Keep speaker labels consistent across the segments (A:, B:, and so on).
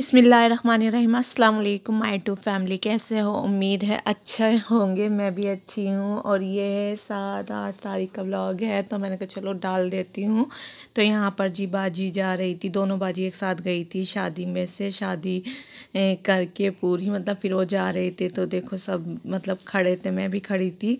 A: बिसमीम अल्लाम माई to family कैसे हो उम्मीद है अच्छे होंगे मैं भी अच्छी हूँ और ये है सात आठ तारीख का ब्लॉग है तो मैंने कहा चलो डाल देती हूँ तो यहाँ पर जी बाजी जा रही थी दोनों बाजी एक साथ गई थी शादी में से शादी करके पूरी मतलब फिर वो जा रहे थे तो देखो सब मतलब खड़े थे मैं भी खड़ी थी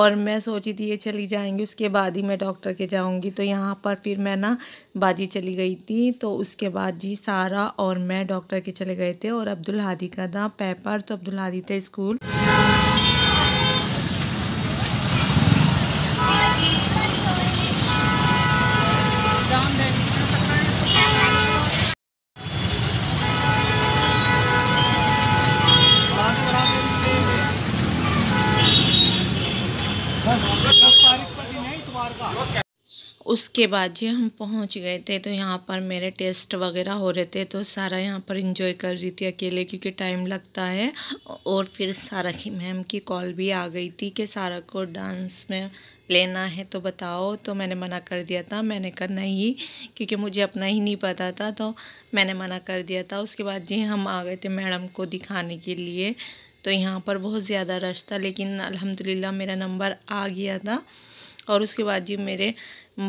A: और मैं सोची थी ये चली जाएंगी उसके बाद ही मैं डॉक्टर के जाऊँगी तो यहाँ पर फिर मैं ना बाजी चली गई थी तो उसके बाद जी सारा और मैं डॉक्टर के चले गए थे और अब्दुल हादी का था पेपर तो अब्दुल हादी थे स्कूल उसके बाद जी हम पहुंच गए थे तो यहाँ पर मेरे टेस्ट वगैरह हो रहे थे तो सारा यहाँ पर इंजॉय कर रही थी अकेले क्योंकि टाइम लगता है और फिर सारा की मैम की कॉल भी आ गई थी कि सारा को डांस में लेना है तो बताओ तो मैंने मना कर दिया था मैंने कहा नहीं क्योंकि मुझे अपना ही नहीं पता था तो मैंने मना कर दिया था उसके बाद जी हम आ गए थे मैडम को दिखाने के लिए तो यहाँ पर बहुत ज़्यादा रश था लेकिन अलहमदिल्ला मेरा नंबर आ गया था और उसके बाद जी मेरे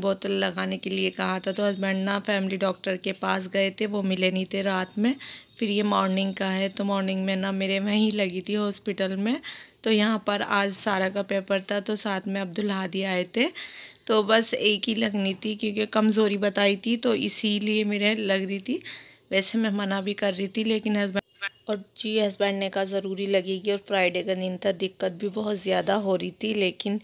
A: बोतल लगाने के लिए कहा था तो हस्बैंड ना फैमिली डॉक्टर के पास गए थे वो मिले नहीं थे रात में फिर ये मॉर्निंग का है तो मॉर्निंग में ना मेरे वहीं लगी थी हॉस्पिटल में तो यहाँ पर आज सारा का पेपर था तो साथ में अब्दुल हादी आए थे तो बस एक ही लगनी थी क्योंकि कमज़ोरी बताई थी तो इसीलिए मेरे लग रही थी वैसे मैं मना भी कर रही थी लेकिन हस्बैंड और जी हस्बैंड ने कहा ज़रूरी लगेगी और फ्राइडे का दिन था दिक्कत भी बहुत ज़्यादा हो रही थी लेकिन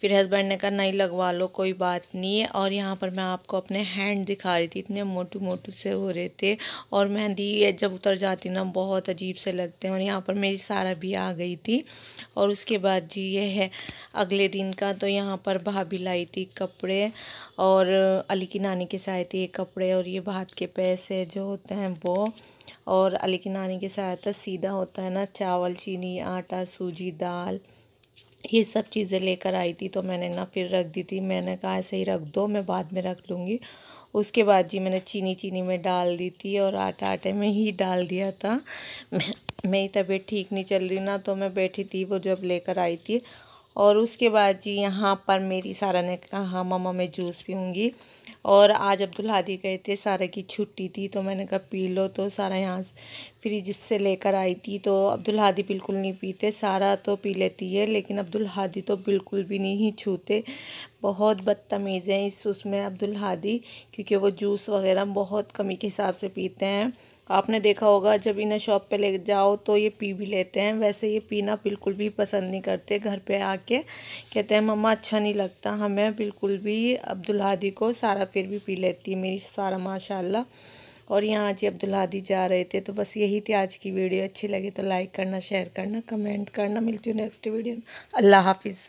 A: फिर हस्बैंड ने कहा नहीं लगवा लो कोई बात नहीं है और यहाँ पर मैं आपको अपने हैंड दिखा रही थी इतने मोटू मोटू से हो रहे थे और मेहंदी जब उतर जाती ना बहुत अजीब से लगते हैं और यहाँ पर मेरी सारा भी आ गई थी और उसके बाद जी ये है अगले दिन का तो यहाँ पर भाभी लाई थी कपड़े और अली की नानी के साथ ये कपड़े और ये भात के पैसे जो होते हैं वो और अली की नानी की सहायता सीधा होता है ना चावल चीनी आटा सूजी दाल ये सब चीज़ें लेकर आई थी तो मैंने ना फिर रख दी थी मैंने कहा ऐसे ही रख दो मैं बाद में रख लूँगी उसके बाद जी मैंने चीनी चीनी में डाल दी थी और आटा आटे में ही डाल दिया था मैं मेरी तबीयत ठीक नहीं चल रही ना तो मैं बैठी थी वो जब लेकर आई थी और उसके बाद जी यहाँ पर मेरी सारा ने कहा हाँ मामा मैं जूस पीऊँगी और आज अब्दुल हादी गए थे सारा की छुट्टी थी तो मैंने कहा पी लो तो सारा यहाँ फ्रिज से लेकर आई थी तो अब्दुल हादी बिल्कुल नहीं पीते सारा तो पी लेती है लेकिन अब्दुल हादी तो बिल्कुल भी नहीं छूते बहुत बदतमीज़ हैं इस उसमें अब्दुल हादी क्योंकि वो जूस वगैरह बहुत कमी के हिसाब से पीते हैं आपने देखा होगा जब इन्हें शॉप पे ले जाओ तो ये पी भी लेते हैं वैसे ये पीना बिल्कुल भी पसंद नहीं करते घर पे आके कहते हैं मम्मा अच्छा नहीं लगता हमें बिल्कुल भी अब्दुल हादी को सारा फिर भी पी लेती है मेरी सारा माशाल्लाह और यहाँ जी अब्दुल्हादी जा रहे थे तो बस यही थी आज की वीडियो अच्छी लगी तो लाइक करना शेयर करना कमेंट करना मिलती हूँ नेक्स्ट वीडियो में अल्लाह हाफिज़